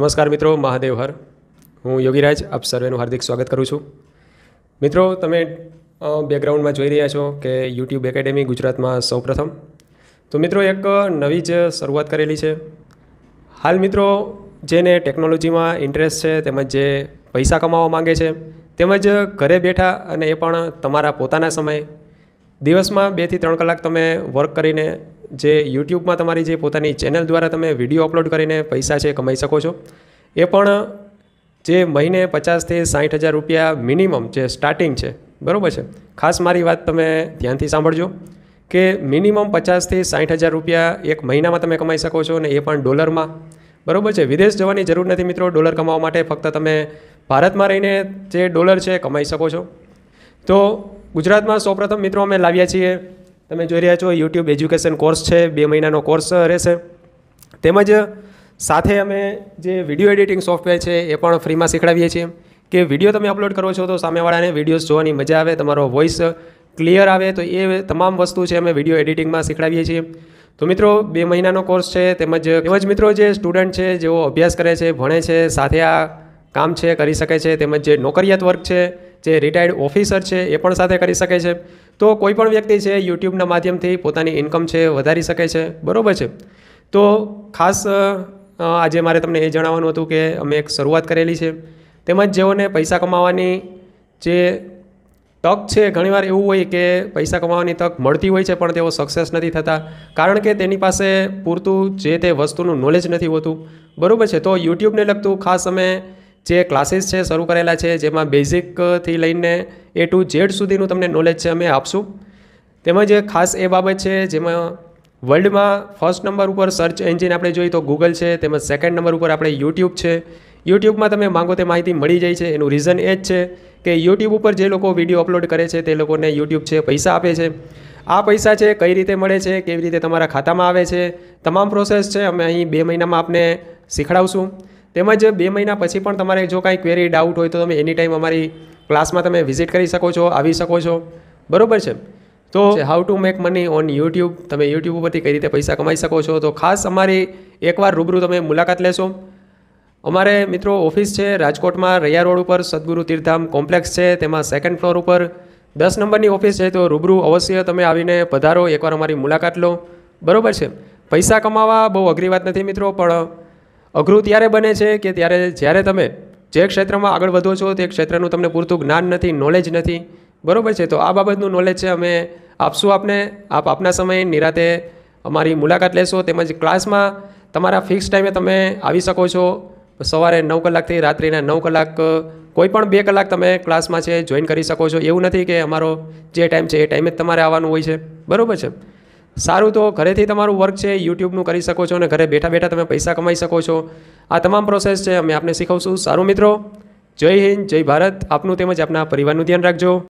નમસ્કાર મિત્રો મહાદેવ હર હું યોગીરાજ આપ સર્વેનું હાર્દિક સ્વાગત કરું છું મિત્રો તમે બેકગ્રાઉન્ડમાં જોઈ રહ્યા છો કે યુટ્યુબ એકેડેમી ગુજરાતમાં સૌપ્રથમ તો મિત્રો એક નવી જ શરૂઆત કરેલી છે હાલ મિત્રો જેને ટેકનોલોજીમાં ઇન્ટરેસ્ટ છે તેમજ જે પૈસા કમાવા માગે છે તેમજ ઘરે બેઠા અને એ પણ તમારા પોતાના સમય દિવસમાં બેથી ત્રણ કલાક તમે વર્ક કરીને જે યુટ્યુબમાં તમારી જે પોતાની ચેનલ દ્વારા તમે વિડીયો અપલોડ કરીને પૈસા છે કમાઈ શકો છો એ પણ જે મહિને પચાસથી સાઠ હજાર રૂપિયા મિનિમમ જે સ્ટાર્ટિંગ છે બરાબર છે ખાસ મારી વાત તમે ધ્યાનથી સાંભળજો કે મિનિમમ પચાસથી સાઠ હજાર રૂપિયા એક મહિનામાં તમે કમાઈ શકો છો અને એ પણ ડોલરમાં બરાબર છે વિદેશ જવાની જરૂર નથી મિત્રો ડોલર કમાવા માટે ફક્ત તમે ભારતમાં રહીને જે ડોલર છે કમાઈ શકો છો તો ગુજરાતમાં સૌપ્રથમ મિત્રો અમે લાવ્યા છીએ તમે જોઈ રહ્યા છો યુટ્યુબ એજ્યુકેશન કોર્સ છે બે મહિનાનો કોર્સ રહેશે તેમજ સાથે અમે જે વિડીયો એડિટિંગ સોફ્ટવેર છે એ પણ ફ્રીમાં શીખડાવીએ છીએ કે વિડીયો તમે અપલોડ કરો છો તો સામેવાળાને વિડીયોઝ જોવાની મજા આવે તમારો વોઇસ ક્લિયર આવે તો એ તમામ વસ્તુ છે અમે વિડીયો એડિટિંગમાં શીખડાવીએ છીએ તો મિત્રો બે મહિનાનો કોર્સ છે તેમજ તેમજ મિત્રો જે સ્ટુડન્ટ છે જેઓ અભ્યાસ કરે છે ભણે છે સાથે આ કામ છે કરી શકે છે તેમજ જે નોકરિયાત વર્ગ છે જે રિટાયર્ડ ઓફિસર છે એ પણ સાથે કરી શકે છે તો કોઈપણ વ્યક્તિ છે યુટ્યુબના માધ્યમથી પોતાની ઇન્કમ છે વધારી શકે છે બરાબર છે તો ખાસ આજે મારે તમને એ જણાવવાનું હતું કે અમે એક શરૂઆત કરેલી છે તેમજ જેઓને પૈસા કમાવાની જે તક છે ઘણીવાર એવું હોય કે પૈસા કમાવાની તક મળતી હોય છે પણ તેઓ સક્સેસ નથી થતા કારણ કે તેની પાસે પૂરતું જે તે વસ્તુનું નોલેજ નથી હોતું બરાબર છે તો યુટ્યુબને લગતું ખાસ અમે જે ક્લાસીસ છે શરૂ કરેલા છે જેમાં બેઝિકથી લઈને એ ટુ ઝેડ સુધીનું તમને નોલેજ છે અમે આપશું તેમજ ખાસ એ બાબત છે જેમાં વર્લ્ડમાં ફર્સ્ટ નંબર ઉપર સર્ચ એન્જિન આપણે જોઈએ તો ગૂગલ છે તેમજ સેકન્ડ નંબર ઉપર આપણે યુટ્યુબ છે યુટ્યુબમાં તમે માંગો તે માહિતી મળી જાય છે એનું રીઝન એ જ છે કે યુટ્યુબ ઉપર જે લોકો વિડીયો અપલોડ કરે છે તે લોકોને યુટ્યુબ છે પૈસા આપે છે આ પૈસા છે કઈ રીતે મળે છે કેવી રીતે તમારા ખાતામાં આવે છે તમામ પ્રોસેસ છે અમે અહીં બે મહિનામાં આપને શીખડાવશું તેમજ બે મહિના પછી પણ તમારે જો કાંઈ ક્વેરી ડાઉટ હોય તો તમે એની ટાઈમ અમારી ક્લાસમાં તમે વિઝિટ કરી શકો છો આવી શકો છો બરાબર છે તો how to make money on YouTube તમે યુટ્યુબ ઉપરથી કઈ રીતે પૈસા કમાઈ શકો છો તો ખાસ અમારી એકવાર રૂબરૂ તમે મુલાકાત લેશો અમારે મિત્રો ઓફિસ છે રાજકોટમાં રૈયા રોડ ઉપર સદગુરુ તીર્થધામ કોમ્પ્લેક્સ છે તેમાં સેકન્ડ ફ્લોર ઉપર દસ નંબરની ઓફિસ છે તો રૂબરૂ અવશ્ય તમે આવીને પધારો એકવાર અમારી મુલાકાત લો બરાબર છે પૈસા કમાવા બહુ અઘરી વાત નથી મિત્રો પણ અઘરું ત્યારે બને છે કે ત્યારે જ્યારે તમે જે ક્ષેત્રમાં આગળ વધો છો તે ક્ષેત્રનું તમને પૂરતું જ્ઞાન નથી નોલેજ નથી બરાબર છે તો આ બાબતનું નોલેજ છે અમે આપશું આપને આપ આપના સમયે નિરાતે અમારી મુલાકાત લેશો તેમજ ક્લાસમાં તમારા ફિક્સ ટાઈમે તમે આવી શકો છો સવારે નવ કલાકથી રાત્રિના નવ કલાક કોઈ પણ બે કલાક તમે ક્લાસમાં છે જોઈન કરી શકો છો એવું નથી કે અમારો જે ટાઈમ છે એ ટાઈમે જ તમારે આવવાનું હોય છે બરાબર છે સારું તો ઘરેથી તમારું વર્ક છે યુટ્યુબનું કરી શકો છો અને ઘરે બેઠા બેઠા તમે પૈસા કમાઈ શકો છો આ તમામ પ્રોસેસ છે અમે આપને શીખવશું સારું મિત્રો જય હિન્દ જય ભારત આપનું તેમજ આપના પરિવારનું ધ્યાન રાખજો